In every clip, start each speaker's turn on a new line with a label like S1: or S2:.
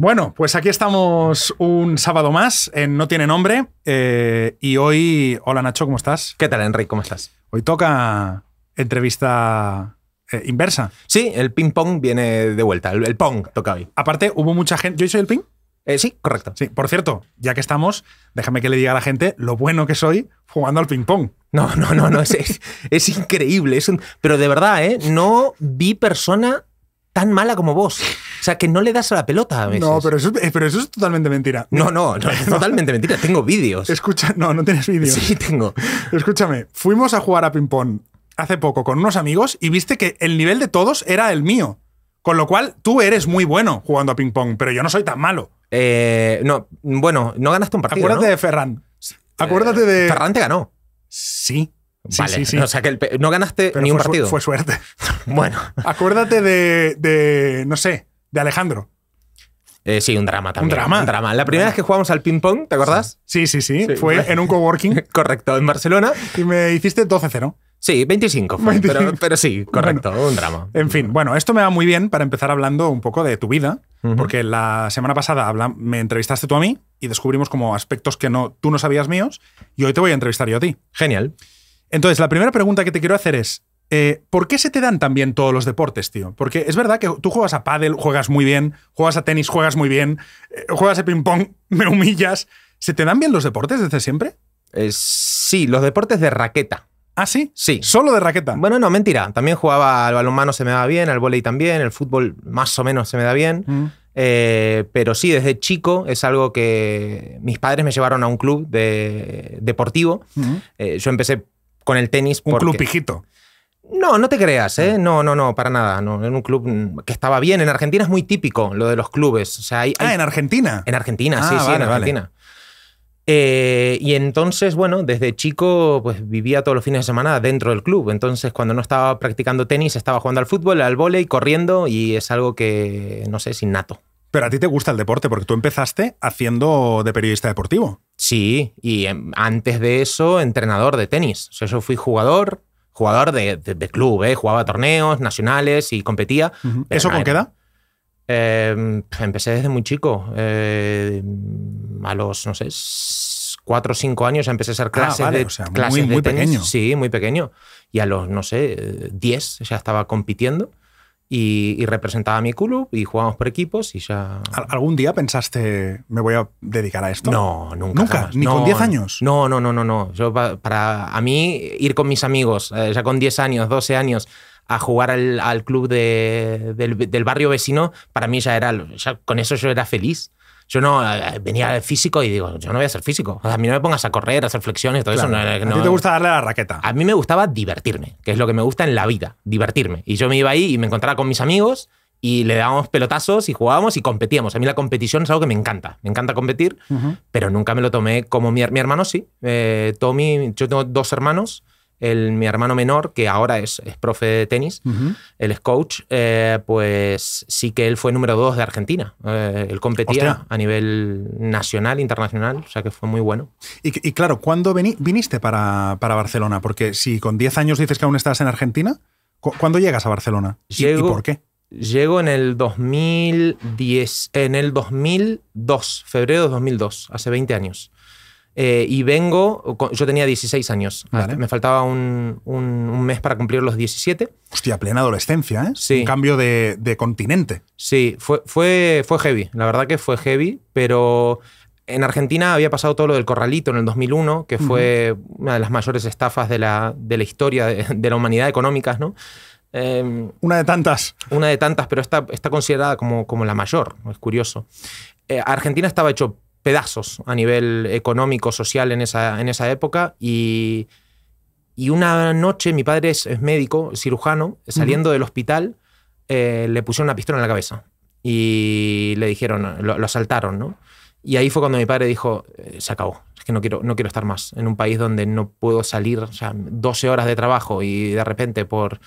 S1: Bueno, pues aquí estamos un sábado más en No Tiene Nombre. Eh, y hoy. Hola Nacho, ¿cómo estás? ¿Qué tal, Enrique? ¿Cómo estás? Hoy toca entrevista eh, inversa. Sí, el ping-pong viene de vuelta. El, pong toca hoy. Aparte, hubo mucha gente. ¿Yo soy el ping? Eh, sí, correcto. Sí, por cierto, ya que estamos, déjame que le diga a la gente lo bueno
S2: que soy jugando al ping-pong. No, no, no, no. es, increíble. pero de verdad, ¿eh? No vi persona tan mala como vos. O sea, que no le das a la pelota a veces. No, pero eso, es eh, totalmente mentira. No, no, no es totalmente mentira. Tengo vídeos. Escucha, no, no tienes
S1: vídeos. Sí, tengo. Escúchame, fuimos a jugar a ping-pong hace poco con unos amigos y viste que el nivel de todos era el mío. Con lo cual, tú eres muy bueno jugando a ping-pong, pero yo
S2: no soy tan malo. Eh, no, bueno, no ganaste un partido. Acuérdate de Ferran. Acuérdate eh, de. Ferran te ganó. Sí vale, O sea que no ganaste ni un partido. Fue suerte. bueno.
S1: Acuérdate de, no sé, de Alejandro.
S2: Eh, sí, un drama también. Un drama. drama. La primera vez que jugamos al ping-pong, ¿te acordás? Sí, sí, sí. Fue en un coworking. correcto, en Barcelona. Y me hiciste 12-0. Sí, 25, Pero, sí, correcto, un drama.
S1: En fin, bueno, esto me va muy bien para empezar hablando un poco de tu vida, porque la semana pasada me entrevistaste tú a mí y descubrimos como aspectos que no, tú no sabías míos y hoy te voy a entrevistar yo a ti. Genial. Entonces, la primera pregunta que te quiero hacer es, eh, ¿por qué se te dan tan bien todos los deportes, tío? Porque es verdad que tú juegas a pádel, juegas muy bien, juegas a tenis, juegas muy bien, eh, juegas a ping-pong, me humillas. ¿Se te dan bien los deportes desde siempre? Eh,
S2: sí, los deportes de raqueta. ¿Ah, sí? Sí. ¿Solo de raqueta? Bueno, no, mentira. También jugaba al balonmano, se me daba bien, al volei también, el fútbol más o menos se me da bien. Mm. pero sí, desde chico es algo que mis padres me llevaron a un club de, deportivo. Mm. yo empecé con el tenis. Un club pijito. No, no te creas, ¿eh? Mm. No, no, no, para nada. No, en un club que estaba bien. En Argentina es muy típico lo de los clubes. O sea, Ah, en Argentina. En Argentina, ah, sí, sí, en Argentina. Eh, y entonces, bueno, desde chico pues vivía todos los fines de semana dentro del club. Entonces, cuando no estaba practicando tenis, estaba jugando al fútbol, al vóley, corriendo y es algo que, no sé, es innato. Pero a ti te gusta el deporte porque tú empezaste haciendo de periodista deportivo. Sí, y em, antes de eso, entrenador de tenis. O fui jugador, jugador de, club, eh, jugaba torneos nacionales y competía. ¿Eso con qué edad? Em, empecé desde muy chico. Eh, a los, no sé, cuatro o cinco años ya empecé a hacer ah, clases de, muy, pequeño. Sí, muy pequeño. Y a los, no sé, diez ya estaba compitiendo y, representaba a mi club y jugábamos por equipos y ya...
S1: ¿Algún día pensaste, me voy a dedicar a esto? No, nunca. ¿Nunca? ¿Ni con 10 años?
S2: No, no, no, no. no. Yo, para, a mí, ir con mis amigos, eh, ya con 10 años, 12 años, a jugar al, club de, del, del, barrio vecino, para mí ya era... Ya, con eso yo era feliz. Yo no venía físico y digo, yo no voy a ser físico. a mí no me pongas a correr, a hacer flexiones todo eso. No, ti te gusta darle la raqueta? A mí me gustaba divertirme, que es lo que me gusta en la vida, divertirme. Y yo me iba ahí y me encontraba con mis amigos y le dábamos pelotazos y jugábamos y competíamos. A mí la competición es algo que me encanta, me encanta competir, pero nunca me lo tomé como mi, mi hermano, sí. Eh, Tommy, yo tengo dos hermanos mi hermano menor, que ahora es, es profe de tenis, él es coach, eh, pues sí que él fue número dos de Argentina. Eh, él competía a nivel nacional, internacional, o sea que fue muy bueno. Y, claro, ¿cuándo
S1: viniste para, para, Barcelona? Porque si con 10 años dices que aún estás en Argentina, ¿cuándo llegas a Barcelona? ¿Y, por
S2: qué? Llego en el 2010, en el 2002, febrero de 2002, hace 20 años. Eh, y vengo, yo tenía 16 años, me faltaba un, mes para cumplir los 17. Hostia, plena adolescencia, ¿eh? Un cambio de, continente. Sí, fue, fue, fue heavy, la verdad que fue heavy, pero en Argentina había pasado todo lo del corralito en el 2001, que fue una de las mayores estafas de la, de la historia de, la humanidad económicas, ¿no? Em, una de tantas. Una de tantas, pero está, está considerada como, como la mayor, es curioso. Eh, Argentina estaba hecho pedazos a nivel económico, social en esa, en esa época. Y, una noche, mi padre es, médico, cirujano, saliendo del hospital, eh, le pusieron una pistola en la cabeza y le dijeron, lo, saltaron asaltaron, Y ahí fue cuando mi padre dijo, eh, se acabó, es que no quiero, no quiero estar más en un país donde no puedo salir, 12 horas de trabajo y de repente por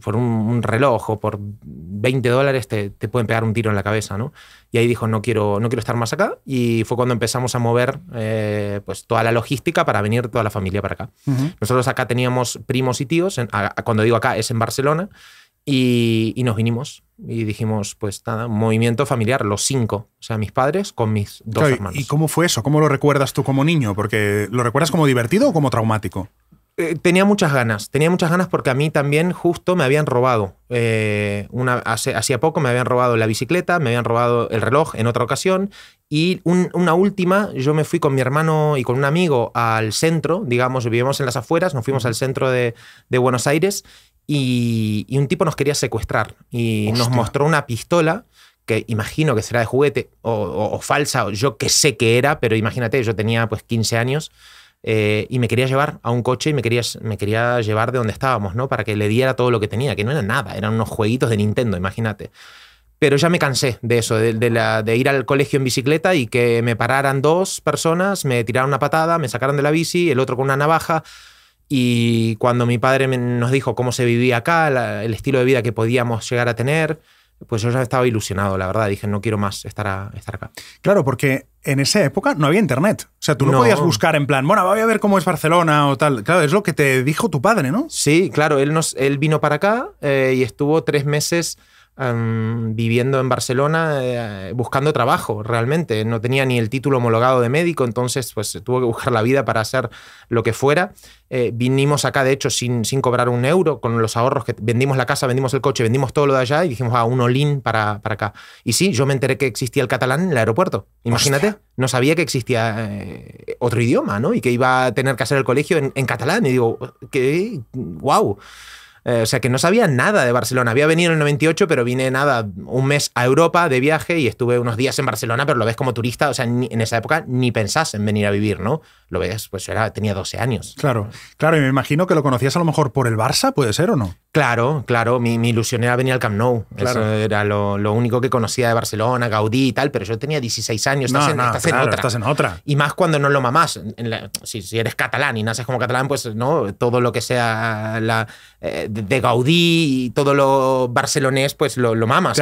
S2: por, un, reloj o por 20 dólares te, te, pueden pegar un tiro en la cabeza, ¿no? Y ahí dijo, no quiero, no quiero estar más acá. Y fue cuando empezamos a mover eh, pues toda la logística para venir toda la familia para acá. Nosotros acá teníamos primos y tíos, cuando digo acá es en Barcelona, y, y, nos vinimos. Y dijimos, pues nada, movimiento familiar, los cinco. O sea, mis padres con mis dos hermanos.
S1: ¿Y cómo fue eso? ¿Cómo lo recuerdas tú como niño? Porque ¿lo recuerdas
S2: como divertido o como traumático? Eh, tenía muchas ganas, tenía muchas ganas porque a mí también justo me habían robado, eh, hacía poco me habían robado la bicicleta, me habían robado el reloj en otra ocasión y una última, yo me fui con mi hermano y con un amigo al centro, digamos, vivimos en las afueras, nos fuimos al centro de, Buenos Aires y, un tipo nos quería secuestrar y nos mostró una pistola que imagino que será de juguete o, falsa, yo que sé que era, pero imagínate, yo tenía pues 15 años. Eh, y me quería llevar a un coche y me quería, me quería llevar de donde estábamos, ¿no? Para que le diera todo lo que tenía, que no era nada, eran unos jueguitos de Nintendo, imagínate. Pero ya me cansé de eso, de, ir al colegio en bicicleta y que me pararan dos personas, me tiraron una patada, me sacaron de la bici, el otro con una navaja. Y cuando mi padre nos dijo cómo se vivía acá, el estilo de vida que podíamos llegar a tener, pues yo ya estaba ilusionado, la verdad. Dije, no quiero más estar, estar acá.
S1: Claro, porque en esa época no había internet. O sea, tú no, podías buscar
S2: en plan, bueno, voy a ver cómo es Barcelona o tal. Claro, es lo que te dijo tu padre, ¿no? Sí, claro. Él, nos, él vino para acá eh, y estuvo tres meses viviendo en Barcelona eh, buscando trabajo realmente. No tenía ni el título homologado de médico, entonces pues tuvo que buscar la vida para hacer lo que fuera. Eh, vinimos acá, de hecho, sin, sin, cobrar un euro, con los ahorros que vendimos la casa, vendimos el coche, vendimos todo lo de allá y dijimos a ah, un olín para, para acá. Y sí, yo me enteré que existía el catalán en el aeropuerto. Imagínate, no sabía que existía eh, otro idioma, ¿no? Y que iba a tener que hacer el colegio en, en catalán. Y digo, oh, ¿qué? ¡Wow! Eh, o sea, que no sabía nada de Barcelona. Había venido en el 98, pero vine nada, un mes a Europa de viaje y estuve unos días en Barcelona, pero lo ves como turista. O sea, en esa época ni pensás en venir a vivir, ¿no? Lo ves, pues era, tenía 12 años. Claro, claro. Y me imagino que lo conocías a lo mejor por el Barça, ¿puede ser o no? Claro, claro. Mi, ilusión era venir al Camp Nou. Eso era lo, único que conocía de Barcelona, Gaudí y tal, pero yo tenía 16 años. Estás, en, otra. Estás en otra. Y más cuando no lo mamás. si, si, eres catalán y naces como catalán, pues no, todo lo que sea la, eh, de Gaudí y todo lo barcelonés, pues lo, lo mamas.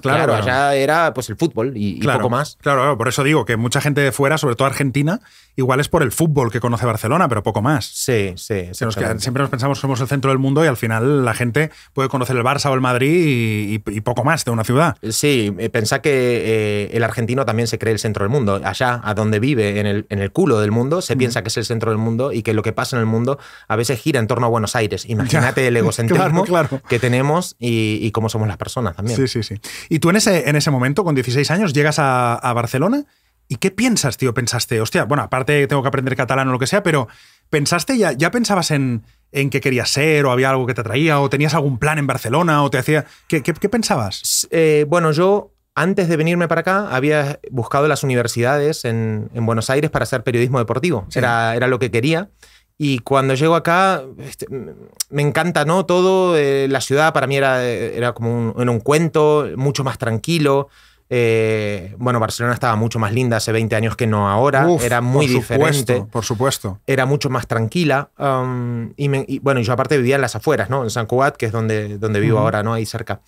S2: claro, Allá era pues el fútbol y,
S1: poco más. Claro, por eso digo que mucha gente de fuera, sobre todo Argentina, igual es por el fútbol que conoce Barcelona, pero poco más. Sí, sí. siempre nos pensamos que somos el centro del mundo y al final la gente
S2: puede conocer el Barça o el Madrid y, poco más de una ciudad. Sí, eh, pensá que eh, el argentino también se cree el centro del mundo. Allá, a donde vive, en el, culo del mundo, se piensa que es el centro del mundo y que lo que pasa en el mundo a veces gira en torno a Buenos Aires. Imagínate parte egocentrismo que tenemos y, cómo somos las personas también. Sí,
S1: sí, sí. Y tú en ese, en ese momento, con 16 años, llegas a, Barcelona ¿Y qué piensas, tío? Pensaste, hostia, bueno, aparte tengo que aprender catalán o lo que sea, pero ¿pensaste ya, ya pensabas en, en qué querías ser o había algo que te atraía o tenías algún plan
S2: en Barcelona o te hacía... ¿Qué, qué, pensabas? Eh, bueno, yo antes de venirme para acá había buscado las universidades en, Buenos Aires para hacer periodismo deportivo. Era, era lo que quería. Y cuando llego acá, este, me encanta, ¿no? Todo, eh, la ciudad para mí era, eh, era como un, un cuento, mucho más tranquilo. Eh, bueno, Barcelona estaba mucho más linda hace 20 años que no ahora, era muy diferente.
S1: por supuesto.
S2: Era mucho más tranquila. Um, y, me, bueno, yo aparte vivía en las afueras, ¿no? En San Cugat, que es donde, donde vivo ahora, ¿no? Ahí cerca.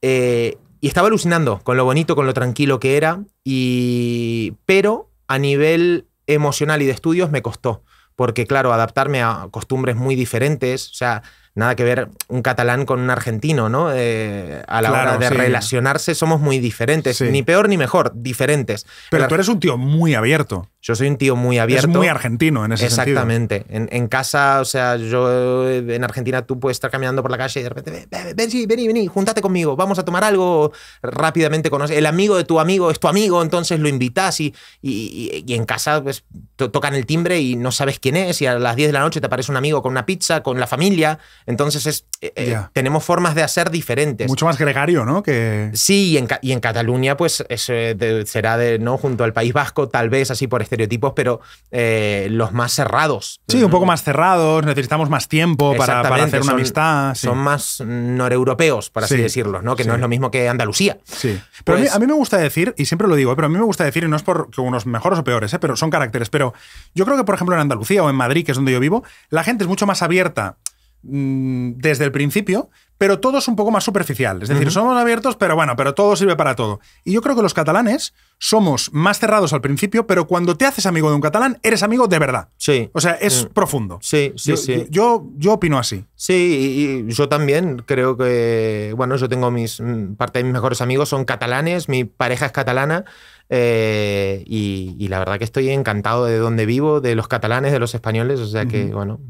S2: y estaba alucinando con lo bonito, con lo tranquilo que era, y... pero a nivel emocional y de estudios me costó porque claro, adaptarme a costumbres muy diferentes, o sea, nada que ver un catalán con un argentino, ¿no? Eh, a la hora de relacionarse somos muy diferentes, ni peor ni mejor, diferentes. Pero tú eres un tío muy abierto. Yo soy un tío muy abierto. Es muy argentino en ese sentido. Exactamente. En, casa, o sea, yo eh, en Argentina tú puedes estar caminando por la calle y de repente, vení vení, vení, juntate conmigo, vamos a tomar algo rápidamente. El amigo de tu amigo es tu amigo, entonces lo invitas y, y, en casa pues, tocan el timbre y no sabes quién es y a las 10 de la noche te aparece un amigo con una pizza, con la familia. Entonces es, eh, eh, tenemos formas de hacer diferentes. Mucho más gregario, ¿no? Que... Sí, y en, y en Cataluña pues será de, ¿no? junto al País Vasco, tal vez así por estereotipos, pero eh, los más cerrados. Sí,
S1: un poco más cerrados,
S2: necesitamos más tiempo para, hacer una amistad. Son
S1: más noreuropeos, por así decirlo, ¿no? que no es lo mismo que Andalucía. Sí. Pero a, mí, pues me gusta decir, y siempre lo digo, ¿eh? pero a mí me gusta decir, y no es por unos mejores o peores, ¿eh? pero son caracteres, pero yo creo que, por ejemplo, en Andalucía o en Madrid, que es donde yo vivo, la gente es mucho más abierta mm, desde el principio, pero todo es un poco más superficial. Es decir, somos abiertos, pero bueno, pero todo sirve para todo. Y yo creo que los catalanes somos más cerrados al principio, pero cuando te haces amigo de un catalán, eres amigo de verdad.
S2: Sí. O sea, es mm. profundo. Sí, sí, yo, sí. Yo, yo opino así. Sí, y, yo también creo que, bueno, yo tengo mis, mm, parte de mis mejores amigos son catalanes, mi pareja es catalana, eh, y, la verdad que estoy encantado de donde vivo, de los catalanes, de los españoles, o sea que, bueno,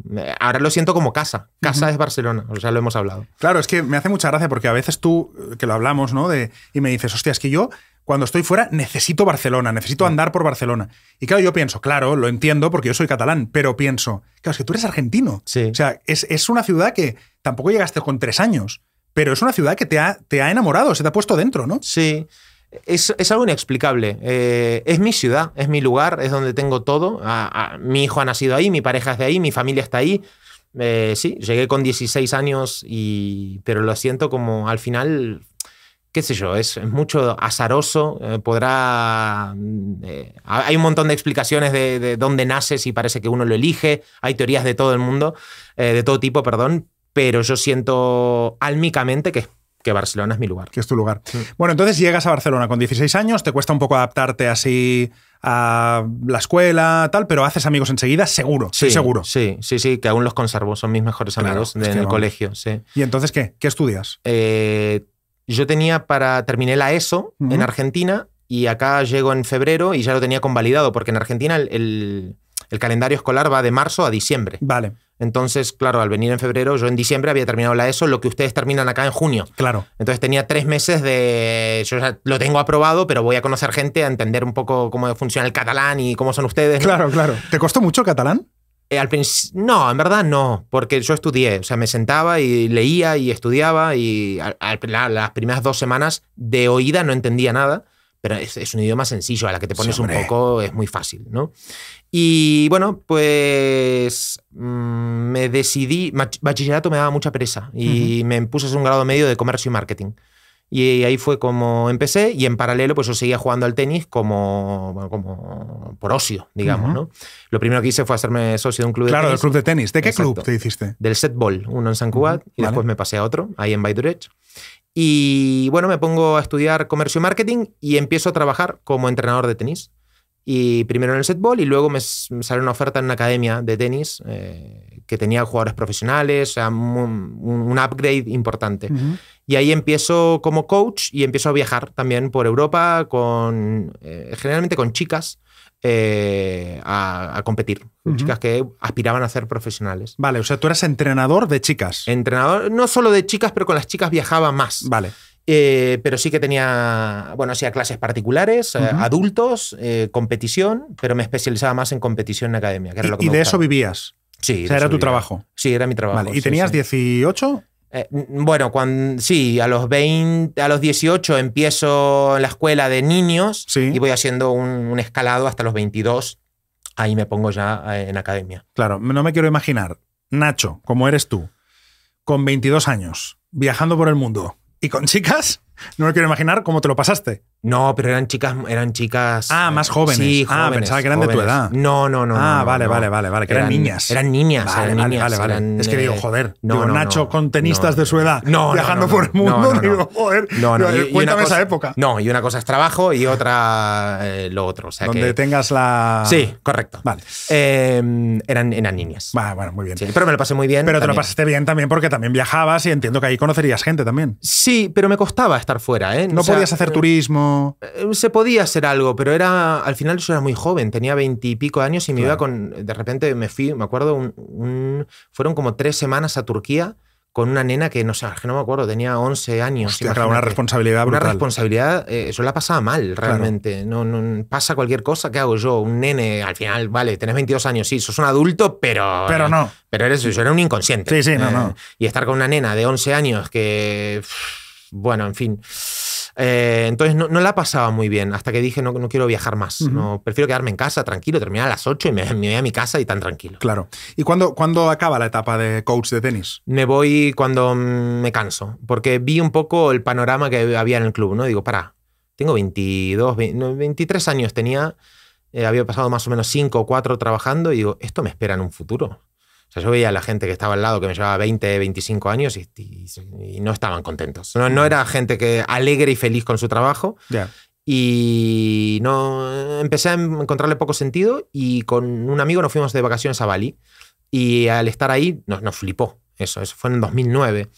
S2: ahora lo siento como casa, casa es Barcelona, o sea, lo hemos hablado. Claro, es
S1: que me hace mucha gracia porque a veces tú, eh, que lo hablamos, ¿no? De, y me dices, hostia, es que yo cuando estoy fuera necesito Barcelona, necesito andar por Barcelona. Y claro, yo pienso, claro, lo entiendo porque yo soy catalán, pero pienso, claro, es que tú eres argentino. Sí. O sea, es, es, una ciudad que tampoco llegaste con tres años,
S2: pero es una ciudad que te ha, te ha enamorado, se te ha puesto dentro, ¿no? Sí. Es, es algo inexplicable. Eh, es mi ciudad, es mi lugar, es donde tengo todo. mi hijo ha nacido ahí, mi pareja es de ahí, mi familia está ahí. Eh, sí, llegué con 16 años, y, pero lo siento como al final qué sé yo, es, mucho azaroso, eh, podrá... Eh, hay un montón de explicaciones de, dónde naces y parece que uno lo elige, hay teorías de todo el mundo, eh, de todo tipo, perdón, pero yo siento álmicamente que Barcelona es mi lugar. Que
S1: es tu lugar. Bueno, entonces llegas a Barcelona con 16 años, te cuesta un poco adaptarte así a la escuela, tal, pero haces amigos enseguida, seguro, sí, seguro.
S2: Sí, sí, sí, que aún los conservo, son mis mejores amigos en el colegio, sí. ¿Y entonces qué? ¿Qué estudias? Eh, yo tenía para, terminé la ESO en Argentina y acá llego en febrero y ya lo tenía convalidado, porque en Argentina el, calendario escolar va de marzo a diciembre. Vale. Entonces, claro, al venir en febrero, yo en diciembre había terminado la ESO, lo que ustedes terminan acá en junio. Claro. Entonces tenía tres meses de. Yo lo tengo aprobado, pero voy a conocer gente, a entender un poco cómo funciona el catalán y cómo son ustedes. Claro, claro.
S1: ¿Te costó mucho catalán?
S2: Eh, no, en verdad no, porque yo estudié, o sea, me sentaba y leía y estudiaba y las primeras dos semanas de oída no entendía nada, pero es, un idioma sencillo, a la que te pones un poco es muy fácil, ¿no? Y bueno, pues mm, me decidí, bachillerato me daba mucha presa y me puse a hacer un grado medio de comercio y marketing. Y ahí fue como empecé y en paralelo pues yo seguía jugando al tenis como, como por ocio, digamos, ¿no? Lo primero que hice fue hacerme socio de un club de tenis. Claro, del club de tenis. ¿De qué club te hiciste? Del setball, uno en San Cubat y después me pasé a otro, ahí en Baydurech. Y bueno, me pongo a estudiar comercio y marketing y empiezo a trabajar como entrenador de tenis. Y primero en el setball y luego me sale una oferta en una academia de tenis eh, que tenía jugadores profesionales, o sea, un, upgrade importante. Y ahí empiezo como coach y empiezo a viajar también por Europa, con, eh, generalmente con chicas. Eh, a, competir. Chicas que aspiraban a ser profesionales. Vale, o sea, tú eras entrenador de chicas. Entrenador, no solo de chicas, pero con las chicas viajaba más. Vale. Eh, pero sí que tenía, bueno, hacía clases particulares, adultos, competición, pero me especializaba más en competición en academia. Que era y, lo que y de eso vivías. Sí. era tu trabajo. Sí, era mi trabajo. ¿Y tenías 18? Eh, bueno, cuando, sí, a los 20, a los 18 empiezo la escuela de niños y voy haciendo un, un, escalado hasta los 22. Ahí me pongo ya eh, en academia. Claro, no me quiero imaginar, Nacho, como eres tú, con 22 años,
S1: viajando por el mundo y con chicas, no me quiero imaginar cómo te lo pasaste.
S2: No, pero eran chicas, eran chicas. Ah, eh, más jóvenes. Sí, ah, pensaba que eran de tu edad. No, no, no. Ah, vale, vale, vale, vale. Que eran, niñas. Eran niñas. Vale, vale, es que digo, joder, digo, Nacho con tenistas
S1: de su edad viajando por el mundo. digo, joder.
S2: No, no. cuéntame esa época. No, y una cosa es trabajo y otra eh, lo otro. O sea Donde
S1: tengas la. Sí, correcto. Vale. Eh, eran, eran niñas. bueno, muy bien. Sí, pero me lo pasé muy bien. Pero te lo pasaste bien también porque también viajabas y entiendo que ahí conocerías
S2: gente también. Sí, pero me costaba estar fuera, ¿eh? No podías hacer turismo. Eh, se podía hacer algo, pero era al final yo era muy joven, tenía veintipico años y me iba con... De repente me fui, me acuerdo, un, fueron como tres semanas a Turquía con una nena que no sé, no me acuerdo, tenía 11 años. Hostia, claro, una responsabilidad brutal. Una responsabilidad, eso eh, la pasaba mal realmente. No, Pasa cualquier cosa, ¿qué hago yo? Un nene, al final, vale, tenés 22 años, sí, sos un adulto, pero. Pero no. Pero eres, yo era un inconsciente. Sí, sí, no, no. Eh, y estar con una nena de 11 años que. Bueno, en fin. Eh, entonces no, la pasaba muy bien, hasta que dije, no, no quiero viajar más, no, prefiero quedarme en casa tranquilo, terminar a las 8 y me, voy a mi casa y tan tranquilo. Claro. ¿Y cuándo, acaba la etapa de coach de tenis? Me voy cuando me canso, porque vi un poco el panorama que había en el club, ¿no? Digo, para, tengo 22, 23 años tenía, eh, había pasado más o menos 5 o 4 trabajando y digo, esto me espera en un futuro. O yo veía a la gente que estaba al lado que me llevaba 20, 25 años y, no estaban contentos. No, mm. era gente que alegre y feliz con su trabajo. Y no, empecé a encontrarle poco sentido y con un amigo nos fuimos de vacaciones a Bali y al estar ahí nos, nos flipó eso. Eso fue en 2009.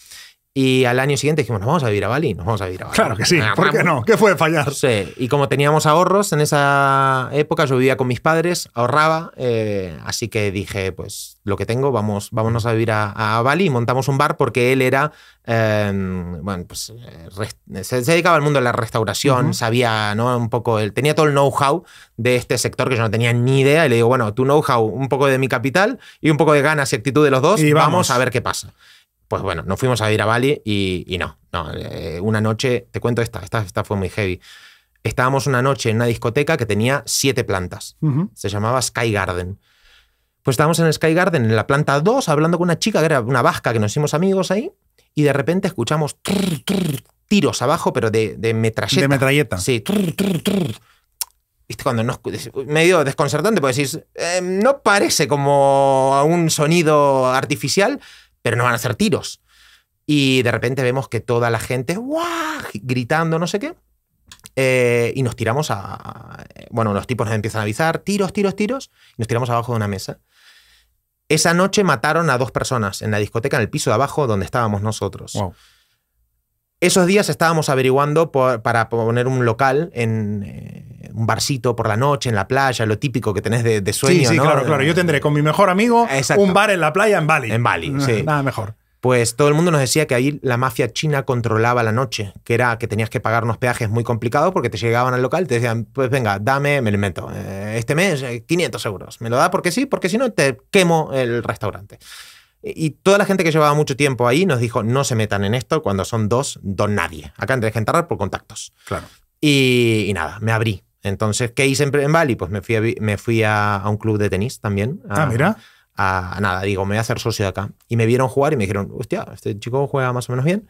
S2: Y al año siguiente dijimos, nos vamos a vivir a Bali, nos vamos a vivir a Bali. Claro que sí, ah, ¿por qué no? ¿Qué fue fallar? Sí, Y como teníamos ahorros en esa época, yo vivía con mis padres, ahorraba, eh, así que dije, pues lo que tengo, vamos, vámonos a vivir a, a Bali. montamos un bar porque él era, em, bueno, pues eh, se, dedicaba al mundo de la restauración, sabía, ¿no? Un poco, él tenía todo el know-how de este sector que yo no tenía ni idea. Y le digo, bueno, tu know-how, un poco de mi capital y un poco de ganas y actitud de los dos, y vamos a ver qué pasa pues bueno, nos fuimos a ir a Bali y, no, no, eh, una noche, te cuento esta, esta, esta fue muy heavy. Estábamos una noche en una discoteca que tenía siete plantas, se llamaba Sky Garden. Pues estábamos en el Sky Garden, en la planta 2, hablando con una chica que era una vasca que nos hicimos amigos ahí, y de repente escuchamos tiros abajo, pero de, de, metralleta. De metralleta. Sí, ¿Viste? Cuando nos medio desconcertante, pues decís, eh, no parece como un sonido artificial, pero no van a hacer tiros. Y de repente vemos que toda la gente, gritando, no sé qué. Eh, y nos tiramos a, Bueno, los tipos nos empiezan a avisar, tiros, tiros, tiros, y nos tiramos abajo de una mesa. Esa noche mataron a dos personas en la discoteca, en el piso de abajo donde estábamos nosotros. Esos días estábamos averiguando para poner un local en, eh, un barcito por la noche en la playa, lo típico que tenés de, de sueño. Sí, claro, claro. Yo tendré con mi mejor amigo un bar en la playa en Bali. En Bali, sí. Nada mejor. Pues todo el mundo nos decía que ahí la mafia china controlaba la noche, que era que tenías que pagar unos peajes muy complicados porque te llegaban al local y te decían, pues venga, dame, me lo invento, eh, este mes 500 eh, euros, me lo da porque sí, porque si no te quemo el restaurante. E, y toda la gente que llevaba mucho tiempo ahí nos dijo, no se metan en esto cuando son dos, don nadie. Acá tenés que entrar por contactos. Claro. y nada, me abrí. Entonces, ¿qué hice en, Bali? Pues me fui, a, me fui a, un club de tenis también. ah, mira. A, nada, digo, me voy a hacer socio de acá. Y me vieron jugar y me dijeron, hostia, este chico juega más o menos bien.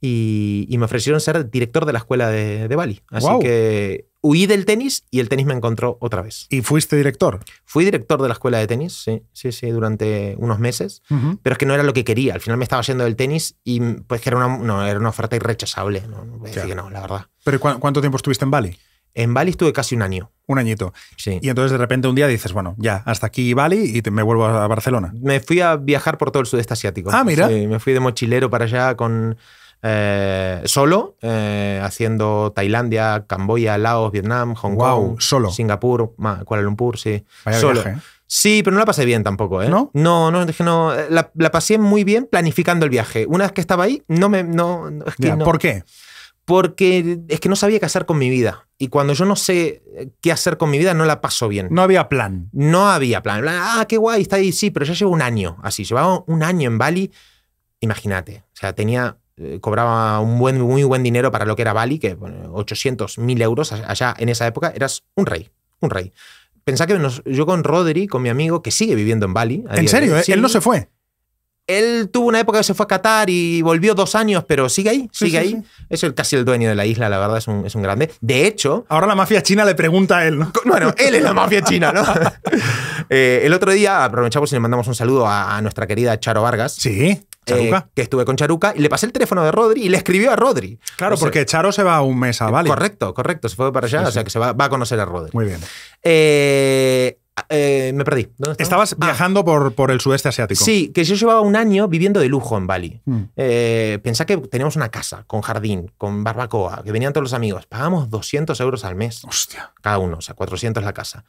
S2: Y, me ofrecieron ser director de la escuela de, Bali. Así que huí del tenis y el tenis me encontró otra vez. ¿Y fuiste director? Fui director de la escuela de tenis, sí, sí, sí, durante unos meses, pero es que no era lo que quería. Al final me estaba haciendo del tenis y pues que era una, no, era una oferta irrechazable. No, no la verdad. ¿Pero cuánto tiempo estuviste en Bali? En Bali estuve
S1: casi un año. Un añito. Sí. Y entonces de repente un día dices, bueno, ya, hasta aquí Bali y me vuelvo a Barcelona.
S2: Me fui a viajar por todo el sudeste asiático. Ah, mira. Sí, me fui de mochilero para allá con eh, solo, eh, haciendo Tailandia, Camboya, Laos, Vietnam, Hong Kong, solo. Singapur, Kuala Lumpur, sí. Vaya solo. ¿eh? Sí, pero no la pasé bien tampoco, ¿eh? ¿No? No, no, no. La, pasé muy bien planificando el viaje. Una vez que estaba ahí, no me. No, es no. ¿Por qué? porque es que no sabía qué hacer con mi vida. Y cuando yo no sé eh, qué hacer con mi vida, no la paso bien. No había plan. No había plan. Ah, qué guay, está ahí, sí, pero ya llevo un año así. Llevaba un año en Bali, imagínate. O sea, tenía, eh, cobraba un buen, muy buen dinero para lo que era Bali, que 800 mil euros allá en esa época, eras un rey, un rey. Pensá que yo con Rodri, con mi amigo, que sigue viviendo en Bali. ¿En serio? Eh? Él no se fue. Él tuvo una época que se fue a Qatar y volvió dos años, pero sigue ahí, sigue ahí. Es casi el dueño de la isla, la verdad, es un, grande. De hecho. Ahora la mafia china le pregunta a él, ¿no? Bueno, él es la mafia china, ¿no? Eh, el otro día aprovechamos y le mandamos un saludo a, nuestra querida Charo Vargas. Sí. Eh, Charuca. que estuve con Charuca y le pasé el teléfono de Rodri y le escribió a Rodri. Claro, porque Charo se va a un mes a eh, Bali. Correcto, correcto, se fue para allá, o sea que se va, va, a conocer a Rodri. Muy bien. Eh, eh, me perdí. Estabas ah. viajando por, por el sudeste asiático. Sí, que yo llevaba un año viviendo de lujo en Bali. Mm. Eh, pensá que teníamos una casa con jardín, con barbacoa, que venían todos los amigos. Pagamos 200 euros al mes. Hostia. Cada uno, o sea, 400 la casa.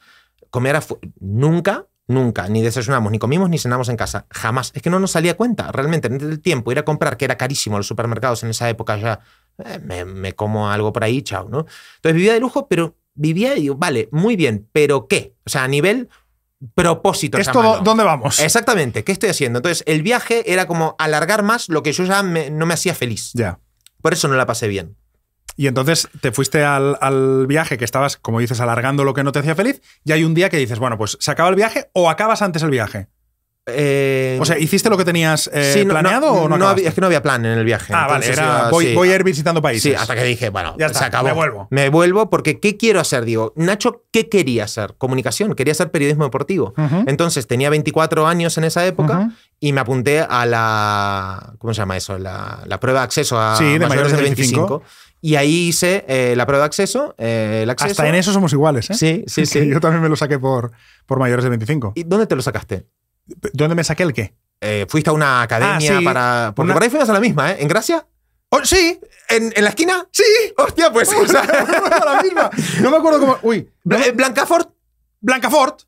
S2: Comer Nunca, nunca, ni desayunamos, ni comimos, ni cenamos en casa. Jamás. Es que no nos salía cuenta, realmente. El tiempo, ir a comprar, que era carísimo los supermercados en esa época ya. Eh, me, me como algo por ahí, chao, ¿no? Entonces vivía de lujo, pero vivía y digo, vale, muy bien, pero ¿qué? O sea, a nivel propósito. ¿Esto dónde vamos? Exactamente, ¿qué estoy haciendo? Entonces, el viaje era como alargar más lo que yo ya no me hacía feliz. Ya. Por eso no la pasé bien.
S1: Y entonces te fuiste al, viaje que estabas, como dices, alargando lo que no te hacía feliz, y hay un día que dices, bueno, pues se acaba el viaje o acabas antes el viaje. Eh, o sea, ¿hiciste lo que tenías eh, planeado o no? es que
S2: no había plan en el viaje. Ah, vale, era, voy, a ir visitando países. Sí, hasta que dije, bueno, ya se acabó. Me vuelvo. Me vuelvo porque ¿qué quiero hacer? Digo, Nacho, ¿qué quería hacer? Comunicación, quería hacer periodismo deportivo. Entonces tenía 24 años en esa época y me apunté a la. ¿Cómo se llama eso? La, prueba de acceso a mayores, de 25. Y ahí hice eh, la prueba de acceso, Hasta en eso somos iguales, ¿eh? Sí, sí, sí. Yo
S1: también me lo saqué por, por mayores de 25. ¿Y dónde te lo sacaste?
S2: ¿Dónde me saqué el qué? Eh, fuiste a una academia ah, para. por por ahí fuimos a la misma, ¿eh? ¿En Gracia? Oh, sí. ¿En, la esquina? Sí. Hostia, pues. la misma. No me acuerdo cómo. Uy. Blancafort. Eh, Blancafort.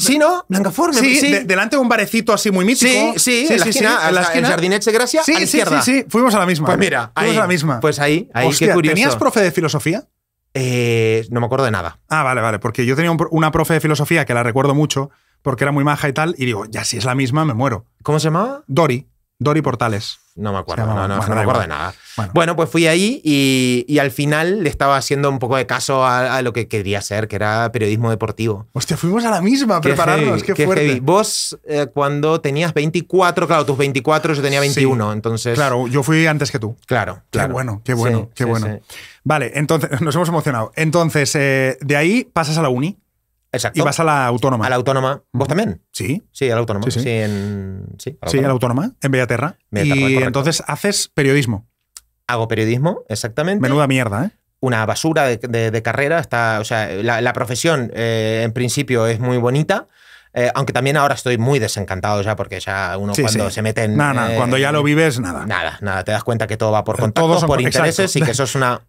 S2: Sí, ¿no? Blancafort, sí, sí.
S1: delante de un barecito así muy mítico. Sí, sí, sí en, la esquina, sí, en El jardinete de Gracia, sí, a izquierda. Sí, sí, Fuimos a la misma. Pues mira, ahí, Fuimos a la misma.
S2: Pues ahí, ahí, Hostia, qué curioso. ¿Tenías profe
S1: de filosofía?
S2: Eh, no me
S1: acuerdo de nada. Ah, vale, vale. Porque yo tenía una profe de filosofía que la recuerdo mucho, porque era muy maja y tal, y digo, ya si es la misma, me muero. ¿Cómo se llamaba? Dori. Dori Portales.
S2: No me acuerdo, no, me acuerdo de nada. Bueno. pues fui ahí y, al final le estaba haciendo un poco de caso a, lo que quería ser, que era periodismo deportivo. Hostia, fuimos a la misma a prepararnos, qué, fuerte. Vos, eh, cuando tenías 24, claro, tus 24, yo tenía 21, entonces. Claro, yo fui antes
S1: que tú. Claro, claro. Qué bueno, qué bueno, qué bueno. Vale, entonces, nos hemos emocionado. Entonces, eh, de ahí pasas a la uni. Exacto. Y vas a la autónoma. A la
S2: autónoma. ¿Vos también? Sí. Sí, a la autónoma. Sí, sí. a, la autónoma.
S1: en Bellaterra. y
S2: entonces haces periodismo. Hago periodismo, exactamente. Menuda mierda, ¿eh? Una basura de, carrera. Está, o sea, la, la profesión eh, en principio es muy bonita. Eh, aunque también ahora estoy muy desencantado ya, porque ya uno cuando se mete en. Nada, cuando ya eh, lo vives, nada. Nada, nada. Te das cuenta que todo va por contactos, por intereses y que eso es una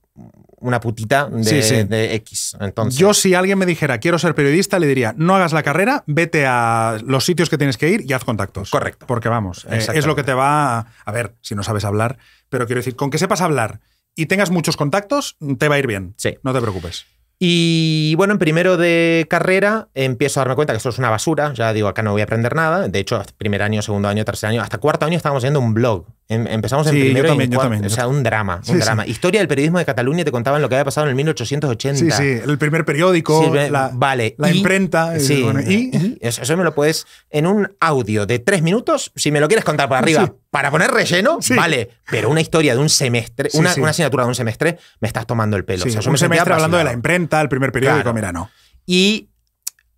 S2: una putita de, X. Entonces, Yo
S1: si alguien me dijera, quiero ser periodista, le diría, no hagas la carrera, vete a los sitios que tienes que ir y haz contactos. Correcto. Porque vamos, eh, es lo que te va a, a ver si no sabes hablar, pero
S2: quiero decir, con que sepas hablar y tengas muchos contactos, te va a ir bien. Sí. No te preocupes. Y bueno, en primero de carrera empiezo a darme cuenta que esto es una basura. Ya digo, acá no voy a aprender nada. De hecho, primer año, segundo año, tercer año, hasta cuarto año estábamos haciendo un blog Em, empezamos en primero O sea, un drama, un drama. Historia del periodismo de Cataluña te contaban lo que había pasado en el 1880. Sí, sí, el primer periódico, la, vale. la imprenta. Y, eso, me lo puedes en un audio de tres minutos, si me lo quieres contar por arriba, para poner relleno, vale. Pero una historia de un semestre, una, asignatura de un semestre, me estás tomando el pelo. o sea, un me semestre hablando de la imprenta, el primer periódico, mira, no. Y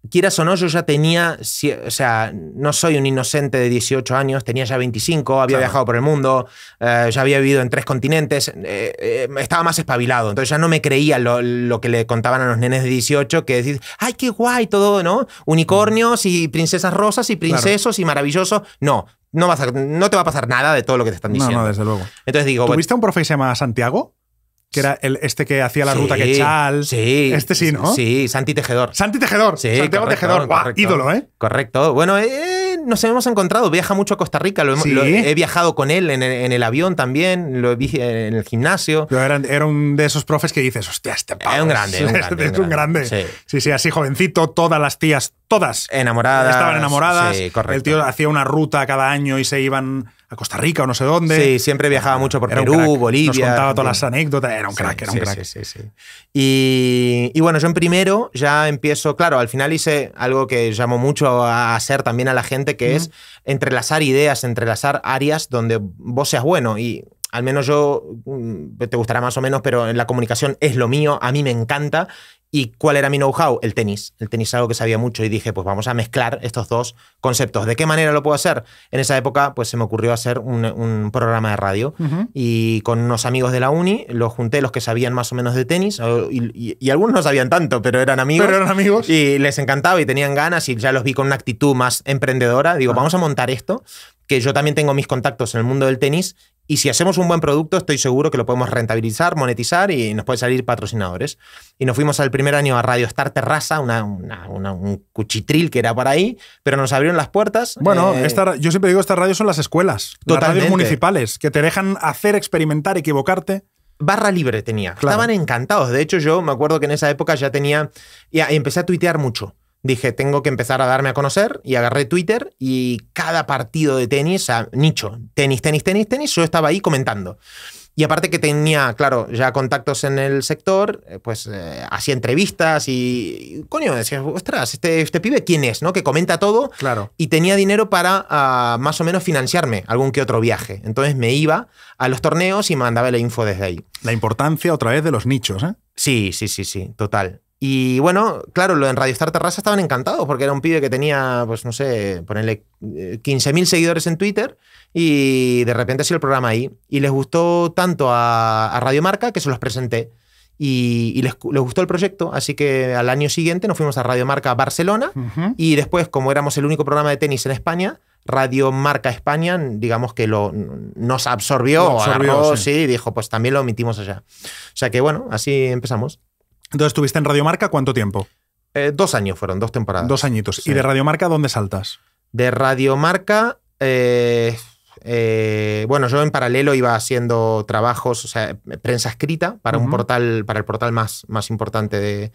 S2: quieras o no, yo ya tenía, o sea, no soy un inocente de 18 años, tenía ya 25, había viajado por el mundo, eh, ya había vivido en tres continentes, eh, eh, estaba más espabilado, entonces ya no me creía lo, que le contaban a los nenes de 18, que decís, ay, qué guay todo, ¿no? Unicornios y princesas rosas y princesos y maravillosos, no. No, vas a, no te va a pasar nada de todo lo que te están diciendo. No, no, desde luego. Entonces digo. ¿Tuviste
S1: un profe que se llama Santiago? que era
S2: este que hacía la ruta que Sí. Este sí, ¿no? Sí, Santi Tejedor. Santi Tejedor. Sí, Santiago Tejedor. ídolo, ¿eh? Correcto. Bueno, eh, nos hemos encontrado. Viaja mucho a Costa Rica. Lo, sí. he viajado con él en el, avión también. Lo vi eh, en el gimnasio. Pero era, un de esos profes que dices, hostia, este pavo. Es un grande. Es un grande. es un grande. Sí.
S1: sí, sí, así jovencito. Todas las tías, todas. Enamoradas. Estaban enamoradas. Sí, correcto. El tío hacía una ruta cada año y se iban a Costa Rica o no sé dónde. Sí, siempre viajaba mucho por Perú, Bolivia. Nos contaba todas las
S2: anécdotas, era un crack, era un crack. Sí, sí, sí. Y, bueno, yo en primero ya empiezo, claro, al final hice algo que llamó mucho a hacer también a la gente, que es entrelazar ideas, entrelazar áreas donde vos seas bueno. Y al menos yo, mm, te gustará más o menos, pero en la comunicación es lo mío, a mí me encanta ¿Y cuál era mi know-how? El tenis. El tenis algo que sabía mucho y dije, pues vamos a mezclar estos dos conceptos. ¿De qué manera lo puedo hacer? En esa época, pues se me ocurrió hacer un, programa de radio y con unos amigos de la uni los junté, los que sabían más o menos de tenis y, algunos no sabían tanto, pero eran amigos. eran amigos. Y les encantaba y tenían ganas y ya los vi con una actitud más emprendedora. Digo, vamos a montar esto que yo también tengo mis contactos en el mundo del tenis y si hacemos un buen producto, estoy seguro que lo podemos rentabilizar, monetizar y nos pueden salir patrocinadores. Y nos fuimos al primer año a Radio Star Terraza, una, un cuchitril que era por ahí, pero nos abrieron las puertas. Bueno, eh, esta,
S1: yo siempre digo, estas radios son las escuelas, las radios
S2: municipales, que te dejan hacer, experimentar, equivocarte barra libre tenía. Estaban encantados. De hecho, yo me acuerdo que en esa época ya tenía. Ya, empecé a tuitear mucho dije, tengo que empezar a darme a conocer y agarré Twitter y cada partido de tenis, a nicho, tenis, tenis, tenis, tenis, yo estaba ahí comentando. Y aparte que tenía, claro, ya contactos en el sector, eh, pues eh, hacía entrevistas y, coño, decía, ostras, este, este pibe quién es, ¿no? Que comenta todo. Claro. Y tenía dinero para ah, más o menos financiarme algún que otro viaje. Entonces me iba a los torneos y mandaba la info desde ahí. La importancia otra vez de los nichos, ¿eh? Sí, sí, sí, sí, total. Y bueno, claro, lo en Radio Star Terraza estaban encantados porque era un pibe que tenía, pues no sé, ponerle 15.000 eh, seguidores en Twitter y de repente sido el programa ahí. Y les gustó tanto a, Radio Marca que se los presenté. Y, les, gustó el proyecto, así que al año siguiente nos fuimos a Radio Marca Barcelona y después, como éramos el único programa de tenis en España, Radio Marca España, digamos que lo, nos absorbió, sí. dijo, pues también lo omitimos allá. O sea que bueno, así empezamos. Entonces, ¿estuviste en Radiomarca cuánto tiempo? Eh, dos años fueron, dos temporadas. Dos añitos. ¿Y de Radiomarca dónde saltas? De Radiomarca, eh, eh, bueno, yo en paralelo iba haciendo trabajos, o sea, prensa escrita para un portal, para el portal más, más importante de,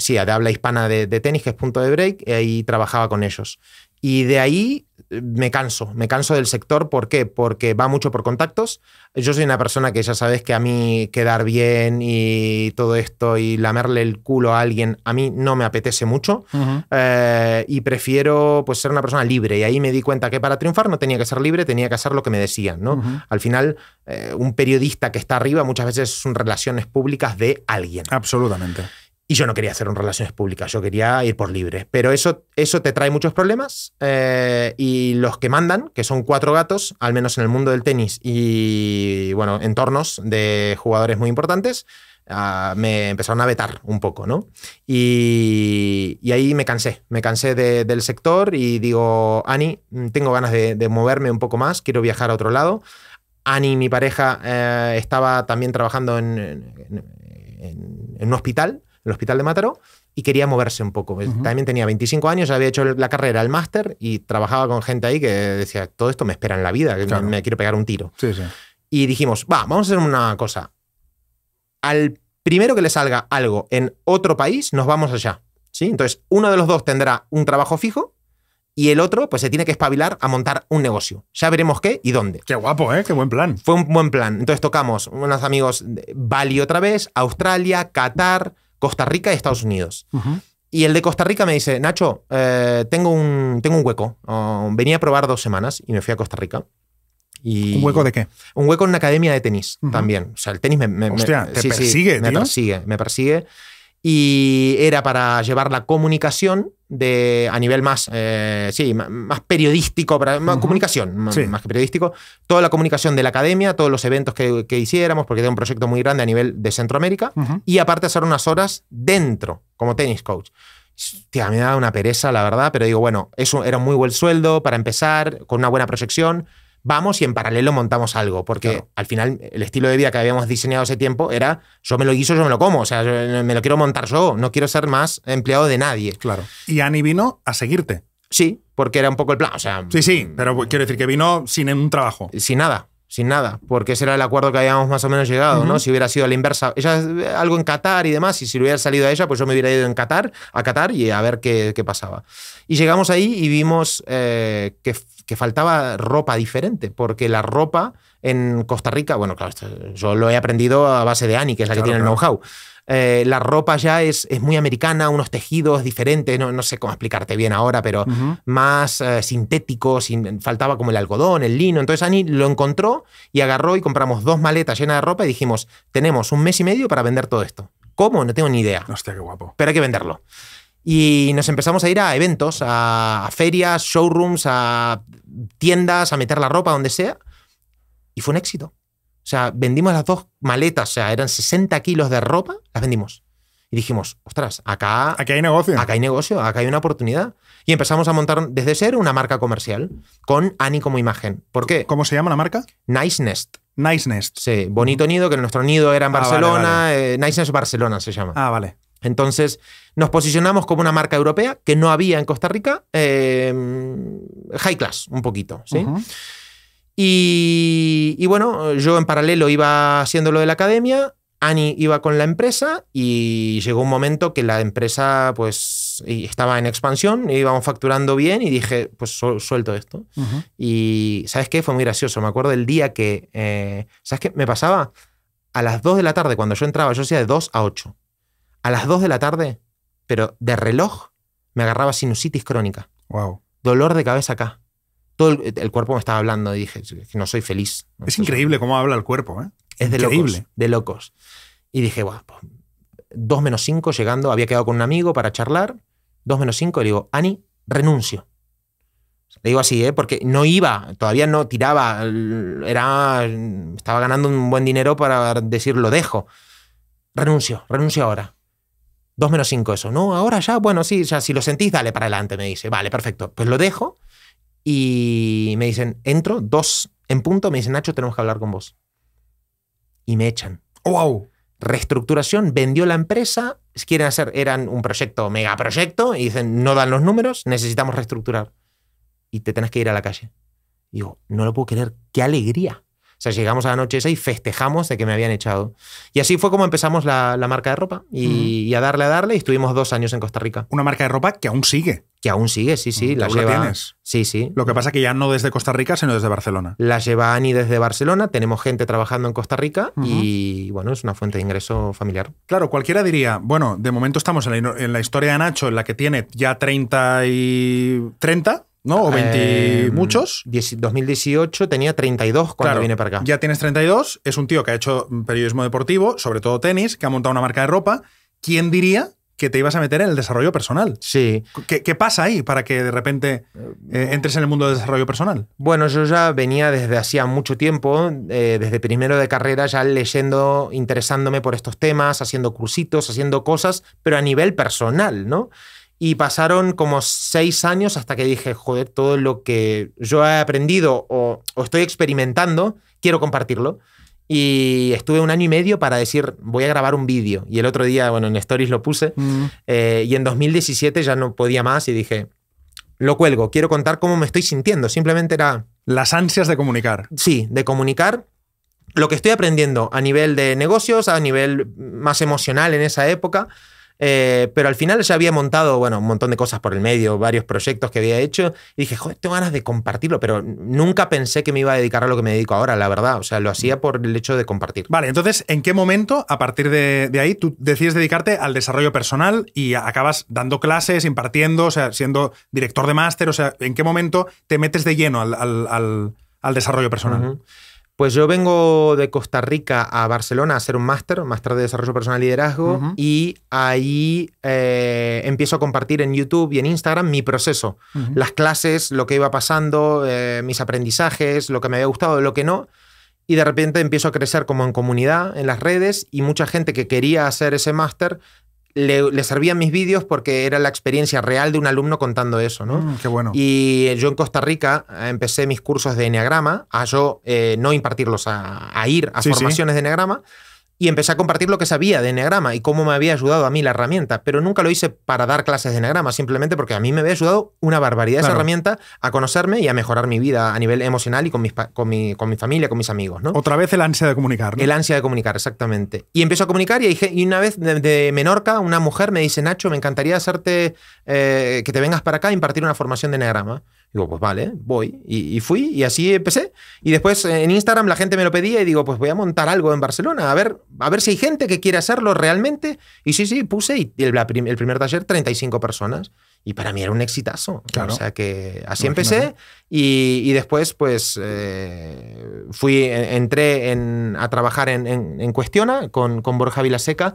S2: sí, de habla hispana de, tenis, que es Punto de Break, y ahí trabajaba con ellos. Y de ahí eh, me canso, me canso del sector. ¿Por qué? Porque va mucho por contactos. Yo soy una persona que ya sabes que a mí quedar bien y todo esto y lamerle el culo a alguien, a mí no me apetece mucho. Eh, y prefiero pues, ser una persona libre. Y ahí me di cuenta que para triunfar no tenía que ser libre, tenía que hacer lo que me decían. ¿no? Al final, eh, un periodista que está arriba muchas veces son relaciones públicas de alguien. Absolutamente. Y yo no quería hacer relaciones públicas, yo quería ir por libre. Pero eso, eso te trae muchos problemas eh, y los que mandan, que son cuatro gatos, al menos en el mundo del tenis y, bueno, entornos de jugadores muy importantes, ah, me empezaron a vetar un poco, ¿no? Y, ahí me cansé, me cansé del sector y digo, Ani, tengo ganas de, moverme un poco más, quiero viajar a otro lado. Ani, mi pareja, eh, estaba también trabajando en, en, un hospital el hospital de Mataró y quería moverse un poco. También tenía 25 años, había hecho la carrera, el máster y trabajaba con gente ahí que decía, todo esto me espera en la vida, me, quiero pegar un tiro. Y dijimos, va, vamos a hacer una cosa. Al primero que le salga algo en otro país, nos vamos allá. ¿sí? Entonces, uno de los dos tendrá un trabajo fijo y el otro pues se tiene que espabilar a montar un negocio. Ya veremos qué y dónde. Qué guapo, ¿eh? Qué buen plan. Fue un buen plan. Entonces tocamos unos amigos Bali otra vez, Australia, Qatar, Costa Rica y Estados Unidos. Y el de Costa Rica me dice, Nacho, eh, tengo, un, tengo un hueco. venía a probar dos semanas y me fui a Costa Rica. Y ¿Un hueco de qué? Un hueco en una academia de tenis también. O sea, el tenis me. me Hostia, me, te persigue, Me persigue, me persigue y era para llevar la comunicación de, a nivel más, eh, más periodístico, para, comunicación, más que periodístico, toda la comunicación de la academia, todos los eventos que, hiciéramos, porque era un proyecto muy grande a nivel de Centroamérica, y aparte hacer unas horas dentro, como tenis coach. Tía, me daba una pereza, la verdad, pero digo, bueno, eso era un muy buen sueldo para empezar, con una buena proyección vamos y en paralelo montamos algo, porque al final el estilo de vida que habíamos diseñado ese tiempo era yo me lo guiso, yo me lo como, o sea, me lo quiero montar yo, no quiero ser más empleado de nadie. Claro. Y Ani vino a seguirte. Sí, porque era un poco el plan, o sea... Sí, sí, mm, pero quiero decir que vino sin un trabajo. Sin nada, sin nada, porque ese era el acuerdo que habíamos más o menos llegado, ¿no? Si hubiera sido la inversa, ella eh, algo en Qatar y demás, y si hubiera salido a ella, pues yo me hubiera ido en Qatar, a Qatar y a ver qué, qué pasaba. Y llegamos ahí y vimos eh, que que faltaba ropa diferente, porque la ropa en Costa Rica, bueno, claro, yo lo he aprendido a base de Ani, que es la que tiene el know-how. Eh, la ropa ya es, muy americana, unos tejidos diferentes, no, no sé cómo explicarte bien ahora, pero más sintéticos, eh, sintético, faltaba como el algodón, el lino. Entonces Ani lo encontró y agarró y compramos dos maletas llenas de ropa y dijimos, tenemos un mes y medio para vender todo esto. ¿Cómo? No tengo ni idea. Hostia, qué guapo. Pero hay que venderlo. Y nos empezamos a ir a eventos, a, ferias, showrooms, a tiendas, a meter la ropa, donde sea. Y fue un éxito. O sea, vendimos las dos maletas, o sea, eran 60 kilos de ropa, las vendimos. Y dijimos, ostras, acá... Acá hay negocio. Acá hay negocio, acá hay una oportunidad. Y empezamos a montar desde ser una marca comercial, con Ani como imagen. ¿Por qué? ¿Cómo se llama la marca? Nice Nest. Nice Nest. Sí, Bonito Nido, que nuestro nido era en ah, Barcelona. Eh, nice Nest Barcelona se llama. Ah, vale. Entonces nos posicionamos como una marca europea que no había en Costa Rica, em, high class un poquito. y, bueno, yo en paralelo iba haciendo lo de la academia, Ani iba con la empresa y llegó un momento que la empresa pues estaba en expansión, e íbamos facturando bien y dije, pues suelto esto. Y ¿sabes qué? Fue muy gracioso, me acuerdo el día que, eh, ¿sabes qué? Me pasaba a las 2 de la tarde cuando yo entraba, yo hacía de 2 a 8 a las 2 de la tarde, pero de reloj, me agarraba sinusitis crónica. Wow. Dolor de cabeza acá. Todo el, cuerpo me estaba hablando y dije, no soy feliz. es increíble cómo habla el cuerpo, ¿eh? Es de locos. De locos. Y dije, wow, pues, 2 menos 5 llegando, había quedado con un amigo para charlar, 2 menos 5, le digo, Ani, renuncio. Le digo así, ¿eh? porque no iba, todavía no tiraba, era, estaba ganando un buen dinero para decir lo dejo. Renuncio, renuncio ahora. 2 menos cinco, eso. No, ahora ya, bueno, sí, ya si lo sentís, dale para adelante, me dice. Vale, perfecto. Pues lo dejo y me dicen, entro, dos en punto, me dicen, Nacho, tenemos que hablar con vos. Y me echan. Oh, ¡Wow! Reestructuración, vendió la empresa, quieren hacer, eran un proyecto, megaproyecto, y dicen, no dan los números, necesitamos reestructurar. Y te tenés que ir a la calle. Digo, no lo puedo creer, qué alegría. O sea, llegamos a la noche esa y festejamos de que me habían echado. Y así fue como empezamos la, marca de ropa y, a darle, a darle, y estuvimos dos años en Costa Rica. Una marca de ropa que aún sigue. Que aún sigue, sí, sí. La, lleva... Sí, sí. Lo que pasa que ya no desde Costa Rica, sino desde Barcelona. La lleva Ani desde Barcelona, tenemos gente trabajando en Costa Rica y, bueno, es una fuente de ingreso familiar. Claro, cualquiera diría, bueno,
S1: de momento estamos en la, en la historia de Nacho, en la que tiene ya 30 y... 30,
S2: ¿no? O 20 em, muchos. 2018 tenía 32 cuando vine para acá.
S1: Ya tienes 32, es un tío que ha hecho periodismo deportivo, sobre todo tenis, que ha montado una marca de ropa. ¿Quién diría que te ibas a meter en el desarrollo personal? Sí. ¿Qué, pasa ahí para que de repente
S2: eh, entres en el mundo del desarrollo personal? Bueno, yo ya venía desde hacía mucho tiempo, eh, desde primero de carrera, ya leyendo, interesándome por estos temas, haciendo cursitos, haciendo cosas, pero a nivel personal, ¿no? Y pasaron como seis años hasta que dije, joder, todo lo que yo he aprendido o, estoy experimentando, quiero compartirlo. Y estuve un año y medio para decir, voy a grabar un vídeo. Y el otro día, bueno, en Stories lo puse. Eh, y en 2017 ya no podía más y dije, lo cuelgo, quiero contar cómo me estoy sintiendo. Simplemente era... Las ansias de comunicar. Sí, de comunicar lo que estoy aprendiendo a nivel de negocios, a nivel más emocional en esa época. Eh, pero al final ya había montado, bueno, un montón de cosas por el medio, varios proyectos que había hecho. Y dije, joder, tengo ganas de compartirlo, pero nunca pensé que me iba a dedicar a lo que me dedico ahora, la verdad. O sea, lo hacía por el hecho de compartir. Vale, entonces, ¿en qué momento, a partir de, ahí, tú decides dedicarte al desarrollo
S1: personal y acabas dando clases, impartiendo, o sea, siendo director de máster? O sea, ¿en qué
S2: momento te metes de lleno al, desarrollo personal? Pues yo vengo de Costa Rica a Barcelona a hacer un máster, máster de desarrollo personal y liderazgo, y ahí eh, empiezo a compartir en YouTube y en Instagram mi proceso, las clases, lo que iba pasando, eh, mis aprendizajes, lo que me había gustado, lo que no, y de repente empiezo a crecer como en comunidad, en las redes, y mucha gente que quería hacer ese máster le, servían mis vídeos porque era la experiencia real de un alumno contando eso, ¿no? Mm, qué bueno. Y yo en Costa Rica eh, empecé mis cursos de Enneagrama, a yo eh, no impartirlos, a, ir a formaciones de Enneagrama y empecé a compartir lo que sabía de Enneagrama y cómo me había ayudado a mí la herramienta, pero nunca lo hice para dar clases de Enneagrama, simplemente porque a mí me había ayudado una barbaridad esa herramienta a conocerme y a mejorar mi vida a nivel emocional y con, con, mi, con mi familia, con mis amigos. ¿no? Otra vez el ansia de comunicar. El ansia de comunicar, exactamente. Y empiezo a comunicar y, dije, y una vez de, Menorca, una mujer me dice, Nacho, me encantaría hacerte eh, que te vengas para acá a impartir una formación de Enneagrama. Digo, pues vale, voy. Y, fui y así empecé. Y después eh, en Instagram la gente me lo pedía y digo, pues voy a montar algo en Barcelona, a ver, a ver si hay gente que quiere hacerlo realmente. Y sí, sí, puse y el, primer taller 35 personas. Y para mí era un exitazo. Claro. O sea que así empecé y, después pues eh, fui, entré a trabajar en, en Cuestiona con, con Borja Vilaseca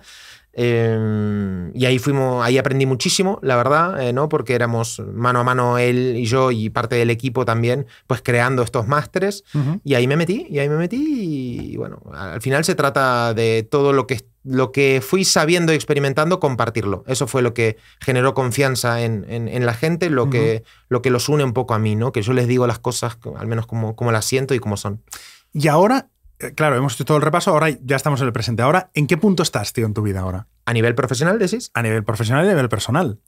S2: Em, y ahí fuimos, ahí aprendí muchísimo, la verdad, eh, ¿no? Porque éramos mano a mano él y yo y parte del equipo también, pues creando estos másteres. Y ahí me metí, y ahí me metí. Y, bueno, al final se trata de todo lo que, lo que fui sabiendo y experimentando, compartirlo. Eso fue lo que generó confianza en, la gente, lo, que, lo que los une un poco a mí, ¿no? Que yo les digo las cosas, al menos como, como las siento y como son. Y ahora eh, claro,
S1: hemos hecho todo el repaso, ahora ya estamos en el presente. Ahora, ¿en qué punto estás, tío, en tu vida ahora? ¿A nivel profesional, decís?
S2: A nivel profesional y a nivel personal.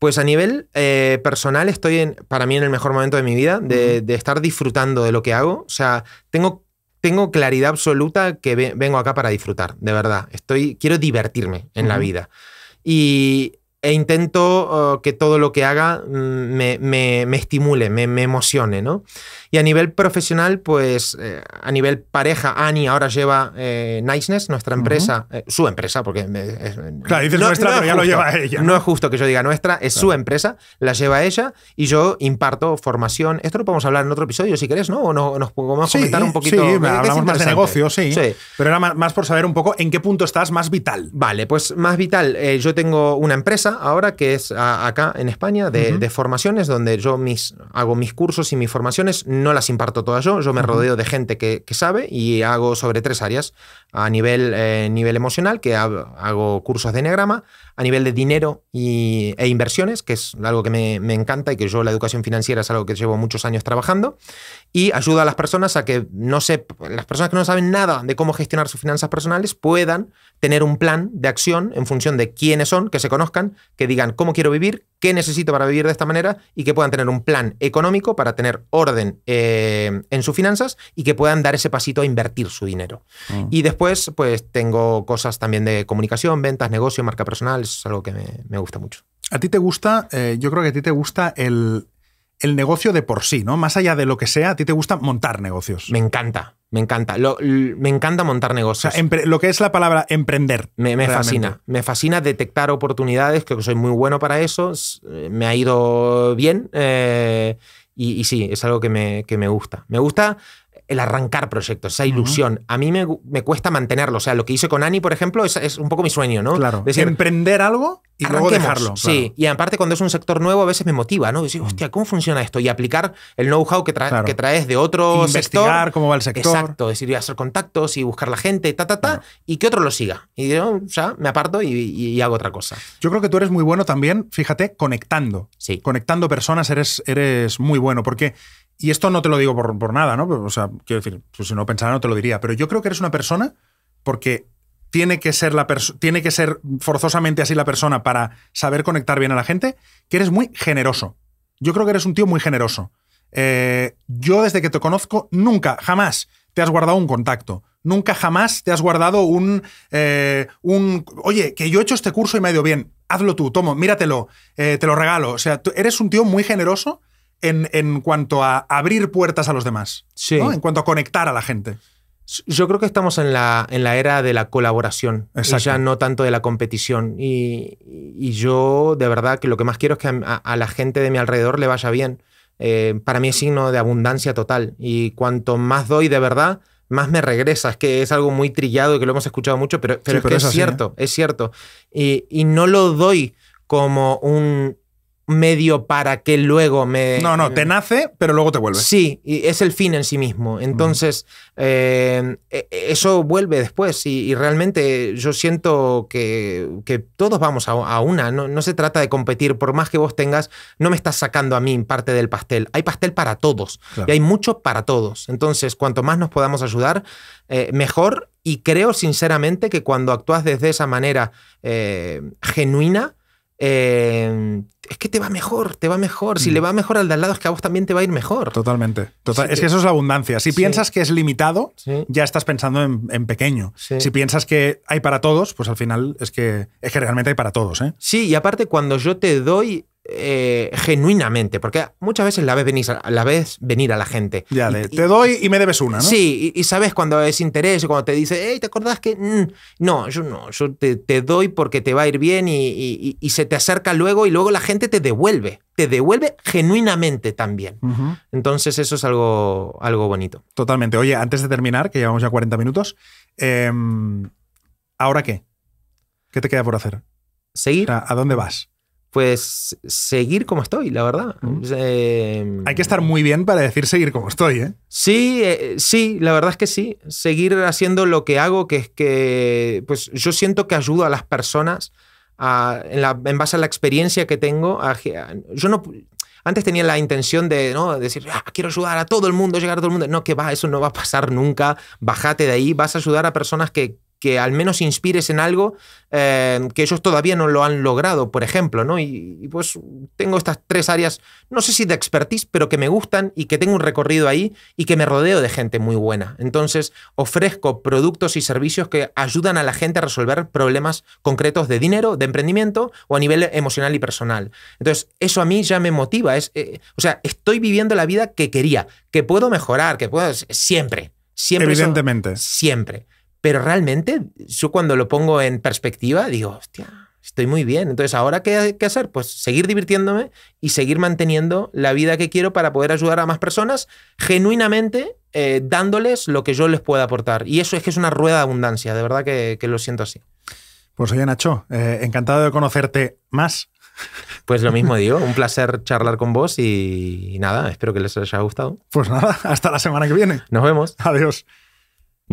S2: Pues a nivel eh, personal estoy en, para mí en el mejor momento de mi vida, de, estar disfrutando de lo que hago. O sea, tengo, tengo claridad absoluta que vengo acá para disfrutar, de verdad. Estoy, quiero divertirme en la vida. Y e intento oh, que todo lo que haga mm, me, me, estimule, me, emocione, ¿no? Y a nivel profesional, pues eh, a nivel pareja, Ani ahora lleva eh, Niceness, nuestra empresa, eh, su empresa, porque... claro, no, nuestra, ya lo lleva ella. ¿no? es justo que yo diga nuestra, es su empresa, la lleva ella y yo imparto formación. Esto lo podemos hablar en otro episodio, si querés, ¿no? O nos podemos comentar un poquito... hablamos más de negocio, sí. Pero era más por saber un poco en qué punto estás más vital. Vale, pues más vital. yo tengo una empresa, ahora que es acá en España de, formaciones donde yo mis, hago mis cursos y mis formaciones, no las imparto todas yo, yo me rodeo de gente que, sabe y hago sobre tres áreas a nivel, eh, nivel emocional, que hago cursos de enneagrama, a nivel de dinero y, e inversiones, que es algo que me, me, encanta y que yo la educación financiera es algo que llevo muchos años trabajando, y ayuda a las personas a que no se, las personas que no saben nada de cómo gestionar sus finanzas personales puedan tener un plan de acción en función de quiénes son, que se conozcan, que digan cómo quiero vivir, qué necesito para vivir de esta manera y que puedan tener un plan económico para tener orden eh, en sus finanzas y que puedan dar ese pasito a invertir su dinero. Mm. Y después, pues tengo cosas también de comunicación, ventas, negocio, marca personal, es algo que me, gusta mucho.
S1: A ti te gusta, eh, yo creo que a ti te gusta el, el negocio de por sí, ¿no? Más allá de lo que sea, a ti te gusta montar negocios. Me encanta, me encanta. me
S2: encanta montar negocios. lo que es la palabra emprender. Me, fascina, me fascina detectar oportunidades, creo que soy muy bueno para eso, eh, me ha ido bien eh, y, y, sí, es algo que me, que me gusta. Me gusta el arrancar proyectos, esa ilusión. A mí me, cuesta mantenerlo. O sea, lo que hice con Ani, por ejemplo, es, un poco mi sueño, ¿no? Claro. Decir, emprender algo y luego dejarlo. Sí, y aparte cuando es un sector nuevo a veces me motiva, ¿no? Decir, mm. hostia, ¿cómo funciona esto? Y aplicar el know-how que, que, traes de otro Investigar sector. cómo va el sector. Exacto, es decir, hacer contactos y buscar la gente, ta, ta, ta, y que otro lo siga. Y yo sea me aparto y, hago otra cosa.
S1: Yo creo que tú eres muy bueno también, fíjate, conectando. Sí. Conectando personas eres, eres muy bueno, porque y esto no te lo digo por, nada, ¿no? O sea, quiero decir, pues si no pensara no te lo diría, pero yo creo que eres una persona porque tiene que ser la tiene que ser forzosamente así la persona para saber conectar bien a la gente, que eres muy generoso. Yo creo que eres un tío muy generoso. Eh, yo desde que te conozco nunca, jamás te has guardado un contacto. Nunca jamás te has guardado un, eh, un oye, que yo he hecho este curso y me ha ido bien, hazlo tú, tomo, míratelo, eh, te lo regalo. O sea, eres un tío muy generoso en, cuanto a abrir puertas a los demás, sí. en cuanto a conectar a la gente.
S2: Yo creo que estamos en la, en la era de la colaboración, ya no tanto de la competición. Y, yo, de verdad, que lo que más quiero es que a, la gente de mi alrededor le vaya bien. Eh, para mí es signo de abundancia total. Y cuanto más doy de verdad, más me regresa. Es que es algo muy trillado y que lo hemos escuchado mucho, pero, pero, ¿eh? es, cierto, es cierto. y no lo doy como un, medio para que luego me... No, no, eh, te nace, pero luego te vuelve. Sí, y es el fin en sí mismo. Mm. Entonces, eh, e, e, eso vuelve después y, realmente yo siento que, que todos vamos a, una, no, se trata de competir, por más que vos tengas, no me estás sacando a mí parte del pastel, hay pastel para todos y hay mucho para todos. Entonces, cuanto más nos podamos ayudar, eh, mejor y creo sinceramente que cuando actúas desde esa manera genuina, Em, es que te va mejor, te va mejor. Si mm. le va mejor al de al lado, es que a vos también te va a ir mejor. Totalmente. es que eso es la
S1: abundancia. Si piensas
S2: que es limitado, ya estás
S1: pensando en, pequeño. Si piensas que hay para todos, pues al final es que, es realmente hay para
S2: todos. ¿eh? Sí, y aparte, cuando yo te doy, eh, genuinamente, porque muchas veces la ves venir, la venir a la gente. Ya, te doy y me debes una, ¿no? Sí, y, sabes cuando es interés, cuando te dice, hey, ¿te acordás que...? Mm, no, yo no, yo te, doy porque te va a ir bien y, se te acerca luego y luego la gente te devuelve, te devuelve genuinamente también.
S1: Entonces eso es algo, algo bonito. Totalmente. Oye, antes de terminar, que llevamos ya 40 minutos, em, ¿ahora qué? ¿Qué te queda por hacer? ¿Seguir? ¿A dónde vas? pues seguir como estoy, la verdad. Em, Hay que estar muy bien para decir seguir como estoy, ¿eh?
S2: Sí, eh, sí, la verdad es que sí. Seguir haciendo lo que hago, que es que, pues yo siento que ayudo a las personas en, base a la experiencia que tengo. yo no, antes tenía la intención de ¿no? decir, ah, quiero ayudar a todo el mundo, llegar a todo el mundo. No, que va, eso no va a pasar nunca. Bájate de ahí, vas a ayudar a personas que que al menos inspires en algo eh, que ellos todavía no lo han logrado, por ejemplo, ¿no? Y, pues tengo estas tres áreas, no sé si de expertise, pero que me gustan y que tengo un recorrido ahí y que me rodeo de gente muy buena. Entonces, ofrezco productos y servicios que ayudan a la gente a resolver problemas concretos de dinero, de emprendimiento o a nivel emocional y personal. Entonces, eso a mí ya me motiva. Es, eh, o sea, estoy viviendo la vida que quería, que puedo mejorar, que puedo siempre. Siempre. Evidentemente. siempre. Pero realmente, yo cuando lo pongo en perspectiva, digo, hostia, estoy muy bien. Entonces, ¿ahora qué hay hacer? Pues seguir divirtiéndome y seguir manteniendo la vida que quiero para poder ayudar a más personas genuinamente eh, dándoles lo que yo les pueda aportar. Y eso es que es una rueda de abundancia, de verdad que, lo siento así.
S1: Pues oye, Nacho, eh, encantado de
S2: conocerte más. Pues lo mismo digo, un placer charlar con vos y nada, espero que les haya gustado.
S1: Pues nada, hasta la semana que viene. Nos vemos. Adiós.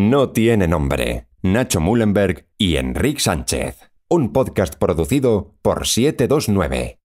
S1: No tiene nombre. Nacho Mullenberg y Enrique Sánchez. Un podcast producido
S2: por 729.